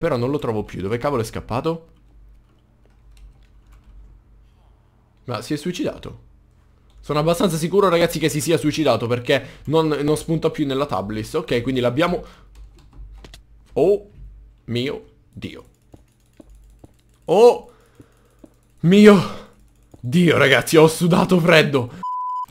Però non lo trovo più. Dove cavolo è scappato? Ma si è suicidato. Sono abbastanza sicuro ragazzi che si sia suicidato perché non, non spunta più nella tablist. Ok, quindi l'abbiamo... Oh mio Dio. Oh mio Dio ragazzi, ho sudato freddo.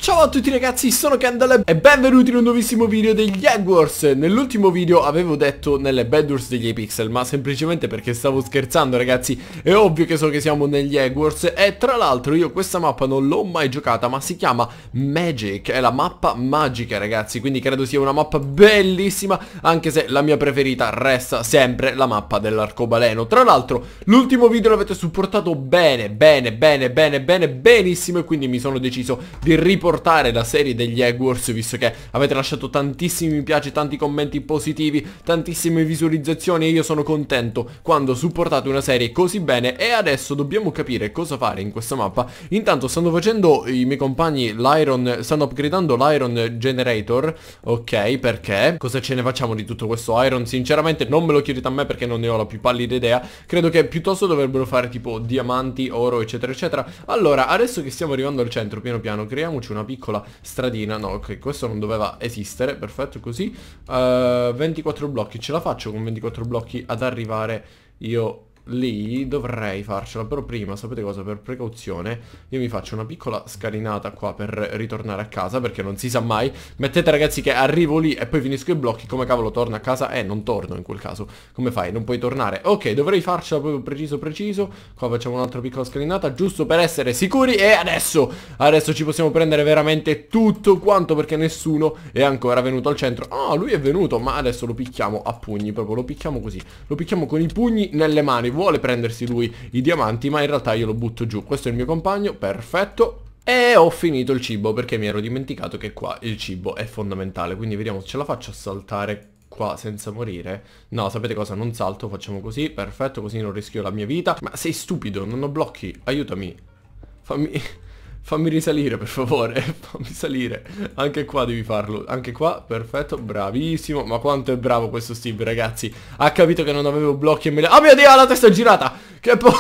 Ciao a tutti ragazzi, sono Kendall e benvenuti in un nuovissimo video degli Edwards Nell'ultimo video avevo detto nelle Bedwars degli Pixel Ma semplicemente perché stavo scherzando ragazzi È ovvio che so che siamo negli Edwards E tra l'altro io questa mappa non l'ho mai giocata Ma si chiama Magic È la mappa magica ragazzi Quindi credo sia una mappa bellissima Anche se la mia preferita resta sempre la mappa dell'arcobaleno Tra l'altro l'ultimo video l'avete supportato bene Bene, bene, bene, bene, benissimo E quindi mi sono deciso di riportare riportare la serie degli Eggwars, visto che avete lasciato tantissimi mi piace, tanti commenti positivi, tantissime visualizzazioni e io sono contento quando supportate una serie così bene e adesso dobbiamo capire cosa fare in questa mappa. Intanto stanno facendo i miei compagni l'iron, stanno upgradando l'iron generator, ok, perché? Cosa ce ne facciamo di tutto questo iron? Sinceramente non me lo chiedete a me perché non ne ho la più pallida idea, credo che piuttosto dovrebbero fare tipo diamanti, oro eccetera eccetera. Allora, adesso che stiamo arrivando al centro piano piano, creiamoci una una piccola stradina, no ok, questo non doveva esistere, perfetto così, uh, eh, 24 blocchi, ce la faccio con 24 blocchi ad arrivare io lì dovrei farcela, però prima, sapete cosa, per precauzione, io mi faccio una piccola scalinata qua per ritornare a casa, perché non si sa mai. Mettete ragazzi che arrivo lì e poi finisco i blocchi, come cavolo torno a casa? Eh, non torno in quel caso, come fai? Non puoi tornare. Ok, dovrei farcela proprio preciso preciso, qua facciamo un'altra piccola scalinata, giusto per essere sicuri, e adesso, adesso ci possiamo prendere veramente tutto quanto, perché nessuno è ancora venuto al centro. Ah, oh, lui è venuto, ma adesso lo picchiamo a pugni, proprio lo picchiamo così, lo picchiamo con i pugni nelle mani, vuole prendersi lui i diamanti ma in realtà io lo butto giù. Questo è il mio compagno, perfetto. E ho finito il cibo perché mi ero dimenticato che qua il cibo è fondamentale. Quindi vediamo se ce la faccio a saltare qua senza morire No sapete cosa non salto facciamo così Perfetto così non rischio la mia vita Ma sei stupido non ho blocchi aiutami Fammi Fammi risalire per favore, fammi salire. Anche qua devi farlo, anche qua, perfetto, bravissimo. Ma quanto è bravo questo Steve, ragazzi. Ha capito che non avevo blocchi e me le... oh ah, mio Dio, la testa girata! Che, po...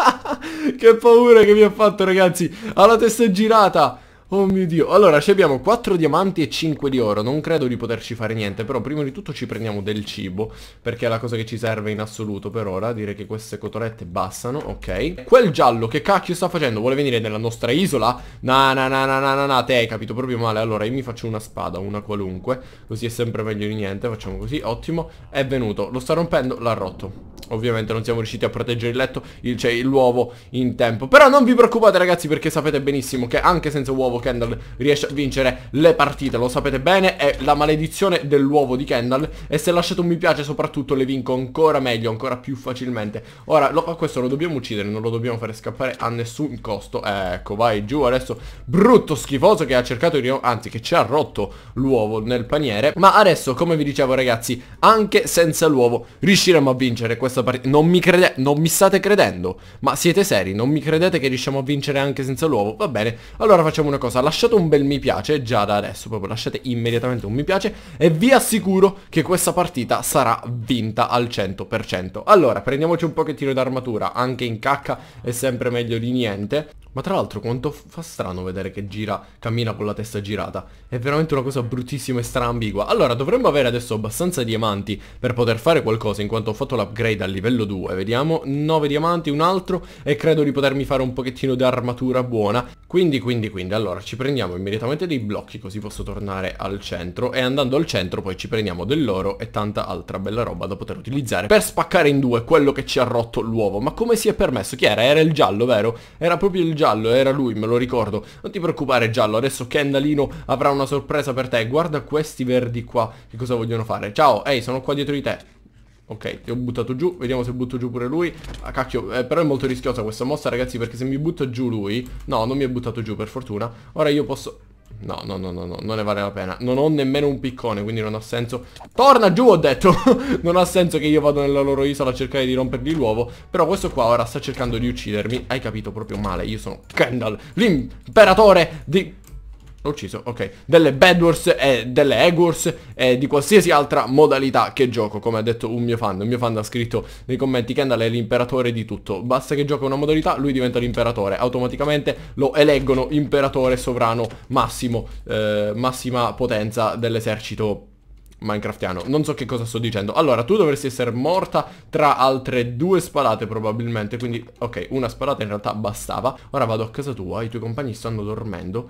che paura che mi ha fatto, ragazzi. Ha la testa girata! Oh mio dio. Allora, ci abbiamo 4 diamanti e 5 di oro. Non credo di poterci fare niente, però prima di tutto ci prendiamo del cibo, perché è la cosa che ci serve in assoluto per ora. Direi che queste cotolette bastano, ok. Quel giallo che cacchio sta facendo? Vuole venire nella nostra isola? Na na na na na na na, te hai capito proprio male. Allora, io mi faccio una spada, una qualunque, così è sempre meglio di niente. Facciamo così, ottimo. È venuto, lo sta rompendo, l'ha rotto. Ovviamente non siamo riusciti a proteggere il letto, il, cioè l'uovo in tempo. Però non vi preoccupate ragazzi, perché sapete benissimo che anche senza uovo nuovo Kendall riesce a vincere le partite, lo sapete bene, è la maledizione dell'uovo di Kendall e se lasciate un mi piace soprattutto le vinco ancora meglio, ancora più facilmente. Ora, lo, questo lo dobbiamo uccidere, non lo dobbiamo fare scappare a nessun costo. Ecco, vai giù adesso, brutto schifoso che ha cercato di... anzi, che ci ha rotto l'uovo nel paniere. Ma adesso, come vi dicevo ragazzi, anche senza l'uovo riusciremo a vincere questa partita. Non mi crede... non mi state credendo, ma siete seri, non mi credete che riusciamo a vincere anche senza l'uovo? Va bene, allora facciamo una cosa cosa, lasciate un bel mi piace eh, già da adesso, proprio lasciate immediatamente un mi piace e vi assicuro che questa partita sarà vinta al 100%. Allora, prendiamoci un pochettino d'armatura, anche in cacca è sempre meglio di niente. Ma tra l'altro quanto fa strano vedere che gira, cammina con la testa girata. È veramente una cosa bruttissima e straambigua. Allora, dovremmo avere adesso abbastanza diamanti per poter fare qualcosa, in quanto ho fatto l'upgrade al livello 2. Vediamo, 9 diamanti, un altro, e credo di potermi fare un pochettino di armatura buona. Quindi, quindi, quindi, allora, ci prendiamo immediatamente dei blocchi, così posso tornare al centro. E andando al centro poi ci prendiamo dell'oro e tanta altra bella roba da poter utilizzare per spaccare in due quello che ci ha rotto l'uovo. Ma come si è permesso? Chi era? Era il giallo, vero? Era proprio il giallo giallo, era lui, me lo ricordo. Non ti preoccupare giallo, adesso Kendalino avrà una sorpresa per te. Guarda questi verdi qua, che cosa vogliono fare. Ciao, ehi, hey, sono qua dietro di te. Ok, ti ho buttato giù, vediamo se butto giù pure lui Ah cacchio, eh, però è molto rischiosa questa mossa ragazzi Perché se mi butto giù lui No, non mi ha buttato giù per fortuna Ora io posso... No, no, no, no, no, non ne vale la pena Non ho nemmeno un piccone, quindi non ha senso Torna giù, ho detto Non ha senso che io vado nella loro isola a cercare di rompergli l'uovo Però questo qua ora sta cercando di uccidermi Hai capito proprio male, io sono Kendall L'imperatore di L'ho ucciso, ok. Delle Bad Wars e delle Egg Wars e di qualsiasi altra modalità che gioco, come ha detto un mio fan. Un mio fan ha scritto nei commenti Kendall è l'imperatore di tutto. Basta che gioca una modalità, lui diventa l'imperatore. Automaticamente lo eleggono imperatore sovrano massimo, eh, massima potenza dell'esercito Minecraftiano Non so che cosa sto dicendo Allora tu dovresti essere morta tra altre due spalate probabilmente Quindi ok una spalata in realtà bastava Ora vado a casa tua I tuoi compagni stanno dormendo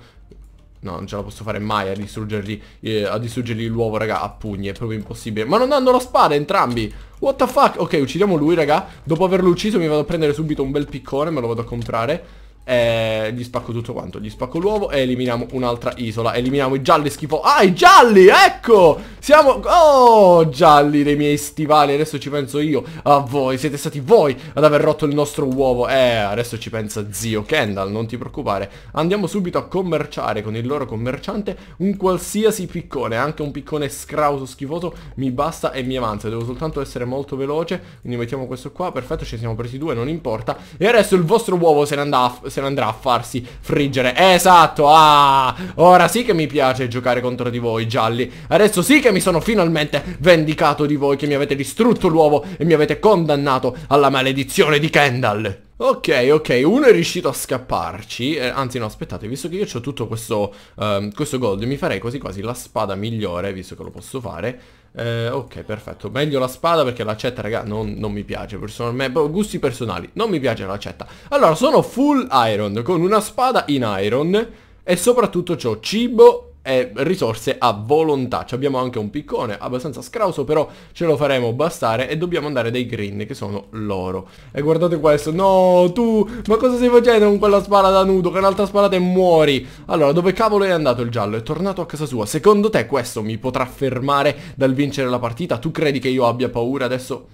No, non ce la posso fare mai a distruggergli eh, l'uovo, raga, a pugni, è proprio impossibile Ma non hanno la spada entrambi What the fuck? Ok, uccidiamo lui, raga Dopo averlo ucciso mi vado a prendere subito un bel piccone, me lo vado a comprare eh, gli spacco tutto quanto, gli spacco l'uovo e eliminiamo un'altra isola, eliminiamo i gialli schifo, ah i gialli, ecco, siamo, oh gialli dei miei stivali, adesso ci penso io, a voi, siete stati voi ad aver rotto il nostro uovo, eh adesso ci pensa zio Kendall, non ti preoccupare, andiamo subito a commerciare con il loro commerciante un qualsiasi piccone, anche un piccone scrauso schifoso, mi basta e mi avanza, devo soltanto essere molto veloce, quindi mettiamo questo qua, perfetto, ce ne siamo presi due, non importa, e adesso il vostro uovo se ne andrà a se ne andrà a farsi friggere Esatto, ah Ora sì che mi piace giocare contro di voi, gialli Adesso sì che mi sono finalmente vendicato di voi Che mi avete distrutto l'uovo e mi avete condannato alla maledizione di Kendall Ok, ok, uno è riuscito a scapparci eh, Anzi no, aspettate, visto che io ho tutto questo, um, questo gold Mi farei quasi quasi la spada migliore, visto che lo posso fare eh, ok, perfetto. Meglio la spada perché l'accetta, raga, non, non, mi piace personalmente. Boh, gusti personali. Non mi piace l'accetta. Allora, sono full iron con una spada in iron e soprattutto ho cibo e risorse a volontà. Ci abbiamo anche un piccone abbastanza scrauso, però ce lo faremo bastare e dobbiamo andare dai green che sono loro. E guardate questo, no tu, ma cosa stai facendo con quella spada da nudo? Con un'altra spada e muori. Allora, dove cavolo è andato il giallo? È tornato a casa sua. Secondo te questo mi potrà fermare dal vincere la partita? Tu credi che io abbia paura adesso?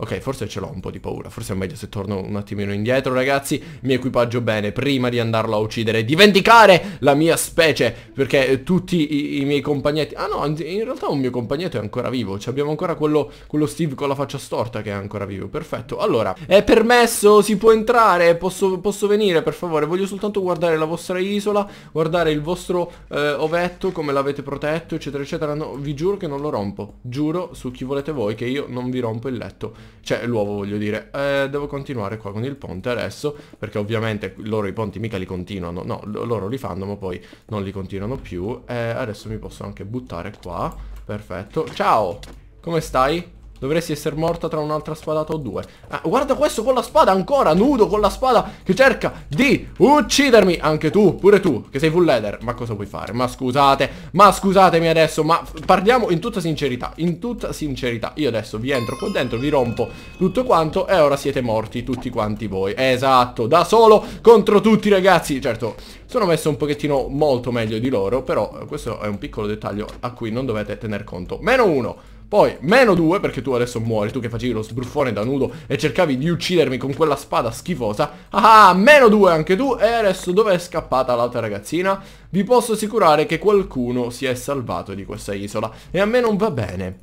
Ok, forse ce l'ho un po' di paura, forse è meglio se torno un attimino indietro ragazzi, mi equipaggio bene prima di andarlo a uccidere, di vendicare la mia specie, perché eh, tutti i, i miei compagnetti... Ah no, in realtà un mio compagnetto è ancora vivo, cioè abbiamo ancora quello, quello Steve con la faccia storta che è ancora vivo, perfetto. Allora, è permesso, si può entrare, posso, posso venire per favore, voglio soltanto guardare la vostra isola, guardare il vostro eh, ovetto, come l'avete protetto, eccetera, eccetera. No, vi giuro che non lo rompo, giuro su chi volete voi che io non vi rompo il letto. Cioè l'uovo voglio dire eh, Devo continuare qua con il ponte adesso Perché ovviamente loro i ponti mica li continuano No, loro li fanno ma poi non li continuano più eh, Adesso mi posso anche buttare qua Perfetto Ciao! Come stai? Dovresti essere morta tra un'altra spadata o due ah, Guarda questo con la spada ancora Nudo con la spada che cerca di uccidermi Anche tu, pure tu Che sei full leather Ma cosa vuoi fare? Ma scusate Ma scusatemi adesso Ma parliamo in tutta sincerità In tutta sincerità Io adesso vi entro qua dentro Vi rompo tutto quanto E ora siete morti tutti quanti voi Esatto Da solo contro tutti ragazzi Certo sono messo un pochettino molto meglio di loro Però questo è un piccolo dettaglio a cui non dovete tener conto Meno uno poi meno 2 perché tu adesso muori, tu che facevi lo sbruffone da nudo e cercavi di uccidermi con quella spada schifosa. Ah, ah meno 2 anche tu e adesso dove è scappata l'altra ragazzina? Vi posso assicurare che qualcuno si è salvato di questa isola e a me non va bene.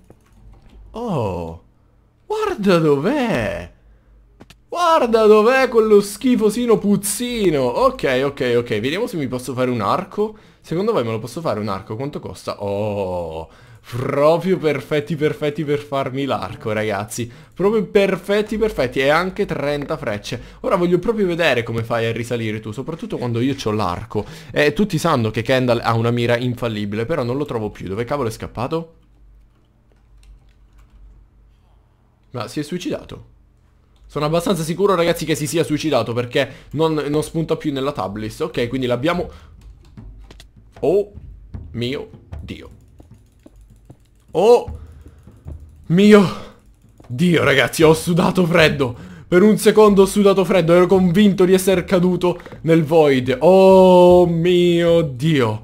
Oh, guarda dov'è! Guarda dov'è quello schifosino puzzino Ok, ok, ok Vediamo se mi posso fare un arco Secondo voi me lo posso fare un arco? Quanto costa? Oh proprio perfetti perfetti per farmi l'arco ragazzi Proprio perfetti perfetti e anche 30 frecce Ora voglio proprio vedere come fai a risalire tu Soprattutto quando io ho l'arco E eh, tutti sanno che Kendall ha una mira infallibile Però non lo trovo più Dove cavolo è scappato? Ma si è suicidato sono abbastanza sicuro ragazzi che si sia suicidato perché non, non spunta più nella tablist Ok quindi l'abbiamo Oh mio dio Oh! Mio! Dio, ragazzi, ho sudato freddo! Per un secondo ho sudato freddo, ero convinto di essere caduto nel void. Oh mio Dio.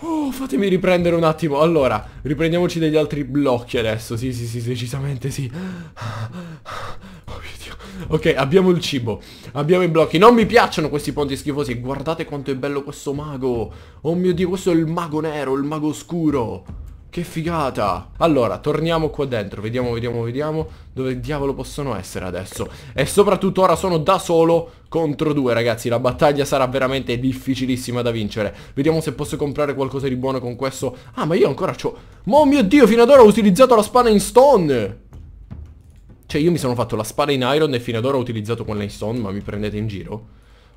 Oh, fatemi riprendere un attimo. Allora, riprendiamoci degli altri blocchi adesso. Sì, sì, sì, decisamente sì. Oh mio Dio. Ok, abbiamo il cibo. Abbiamo i blocchi. Non mi piacciono questi ponti schifosi. Guardate quanto è bello questo mago. Oh mio Dio, questo è il mago nero, il mago scuro. Che figata! Allora, torniamo qua dentro. Vediamo, vediamo, vediamo dove diavolo possono essere adesso. E soprattutto ora sono da solo contro due, ragazzi. La battaglia sarà veramente difficilissima da vincere. Vediamo se posso comprare qualcosa di buono con questo. Ah, ma io ancora c'ho... Ma oh mio Dio, fino ad ora ho utilizzato la spada in stone! Cioè, io mi sono fatto la spada in iron e fino ad ora ho utilizzato quella in stone, ma mi prendete in giro?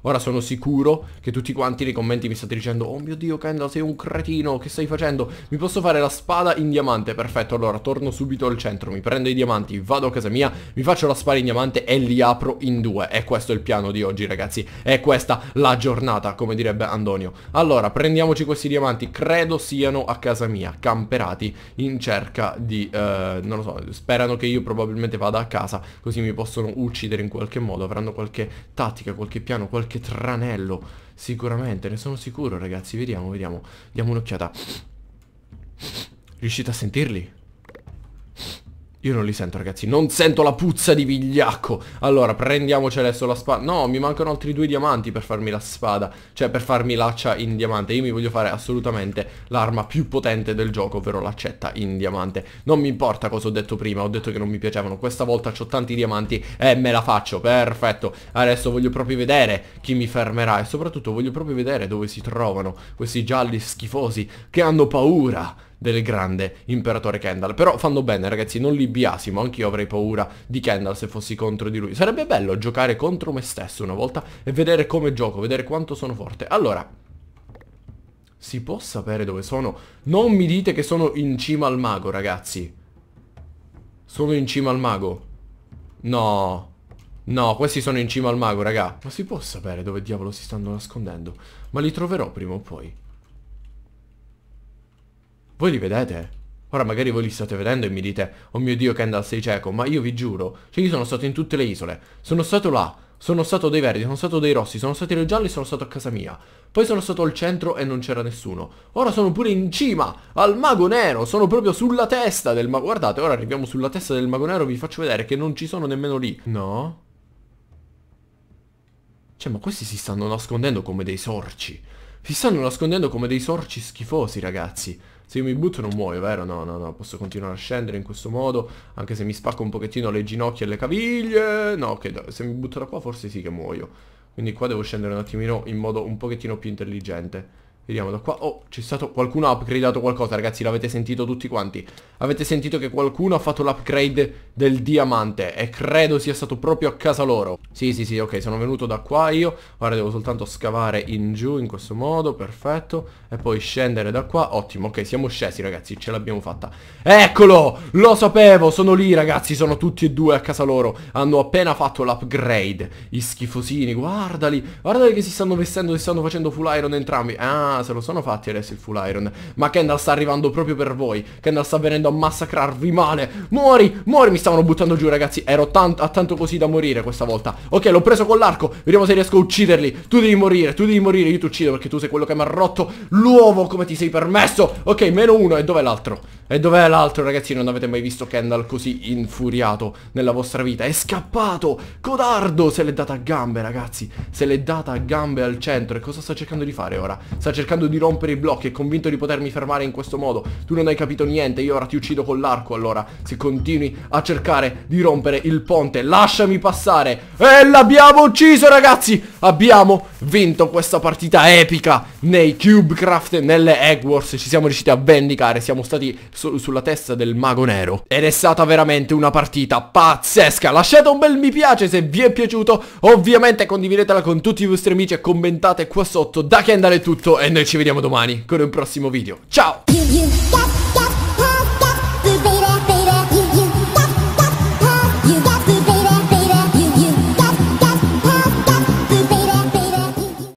Ora sono sicuro che tutti quanti nei commenti mi state dicendo Oh mio Dio Kendall sei un cretino, che stai facendo? Mi posso fare la spada in diamante? Perfetto, allora torno subito al centro, mi prendo i diamanti, vado a casa mia, mi faccio la spada in diamante e li apro in due E questo è il piano di oggi ragazzi, è questa la giornata come direbbe Antonio Allora, prendiamoci questi diamanti, credo siano a casa mia, camperati in cerca di, eh, non lo so, sperano che io probabilmente vada a casa Così mi possono uccidere in qualche modo, avranno qualche tattica, qualche piano, qualche qualche tranello, sicuramente, ne sono sicuro ragazzi, vediamo, vediamo, diamo un'occhiata. Riuscite a sentirli? Io non li sento ragazzi, non sento la puzza di vigliacco Allora, prendiamoci adesso la spada No, mi mancano altri due diamanti per farmi la spada Cioè per farmi l'accia in diamante Io mi voglio fare assolutamente l'arma più potente del gioco Ovvero l'accetta in diamante Non mi importa cosa ho detto prima Ho detto che non mi piacevano Questa volta ho tanti diamanti e me la faccio Perfetto Adesso voglio proprio vedere chi mi fermerà E soprattutto voglio proprio vedere dove si trovano Questi gialli schifosi che hanno paura del grande imperatore Kendall. Però fanno bene ragazzi, non li biasimo, anch'io avrei paura di Kendall se fossi contro di lui. Sarebbe bello giocare contro me stesso una volta e vedere come gioco, vedere quanto sono forte. Allora, si può sapere dove sono? Non mi dite che sono in cima al mago ragazzi. Sono in cima al mago. No. No, questi sono in cima al mago, raga. Ma si può sapere dove diavolo si stanno nascondendo? Ma li troverò prima o poi. Voi li vedete? Ora magari voi li state vedendo e mi dite, oh mio dio Kendall sei cieco, ma io vi giuro, cioè io sono stato in tutte le isole, sono stato là, sono stato dei verdi, sono stato dei rossi, sono stato dei gialli, sono stato a casa mia. Poi sono stato al centro e non c'era nessuno. Ora sono pure in cima al mago nero, sono proprio sulla testa del mago. Guardate, ora arriviamo sulla testa del mago nero, vi faccio vedere che non ci sono nemmeno lì. No? Cioè, ma questi si stanno nascondendo come dei sorci. Si stanno nascondendo come dei sorci schifosi, ragazzi. Se io mi butto non muoio, vero? No, no, no, posso continuare a scendere in questo modo, anche se mi spacco un pochettino le ginocchia e le caviglie. No, ok, se mi butto da qua forse sì che muoio. Quindi qua devo scendere un attimino in modo un pochettino più intelligente. Vediamo da qua. Oh, c'è stato... Qualcuno ha upgradato qualcosa, ragazzi. L'avete sentito tutti quanti. Avete sentito che qualcuno ha fatto l'upgrade del diamante. E credo sia stato proprio a casa loro. Sì, sì, sì, ok. Sono venuto da qua io. Ora devo soltanto scavare in giù in questo modo. Perfetto. E poi scendere da qua. Ottimo, ok. Siamo scesi, ragazzi. Ce l'abbiamo fatta. Eccolo! Lo sapevo! Sono lì, ragazzi. Sono tutti e due a casa loro. Hanno appena fatto l'upgrade. I schifosini. Guardali. Guardali che si stanno vestendo e stanno facendo full iron entrambi. Ah se lo sono fatti adesso il full iron. Ma Kendall sta arrivando proprio per voi. Kendall sta venendo a massacrarvi male. Muori, muori, mi stavano buttando giù, ragazzi. Ero tanto, a tanto così da morire questa volta. Ok, l'ho preso con l'arco. Vediamo se riesco a ucciderli. Tu devi morire, tu devi morire. Io ti uccido perché tu sei quello che mi ha rotto l'uovo. Come ti sei permesso? Ok, meno uno. E dov'è l'altro? E dov'è l'altro, ragazzi? Non avete mai visto Kendall così infuriato nella vostra vita. È scappato! Codardo! Se l'è data a gambe, ragazzi. Se l'è data a gambe al centro. E cosa sta cercando di fare ora? Sta cercando cercando di rompere i blocchi e convinto di potermi fermare in questo modo. Tu non hai capito niente, io ora ti uccido con l'arco allora. Se continui a cercare di rompere il ponte, lasciami passare. E l'abbiamo ucciso ragazzi! Abbiamo vinto questa partita epica nei Cubecraft, nelle Egg Wars. Ci siamo riusciti a vendicare, siamo stati su sulla testa del mago nero. Ed è stata veramente una partita pazzesca. Lasciate un bel mi piace se vi è piaciuto. Ovviamente condividetela con tutti i vostri amici e commentate qua sotto. Da che andare tutto e noi ci vediamo domani con un prossimo video. Ciao!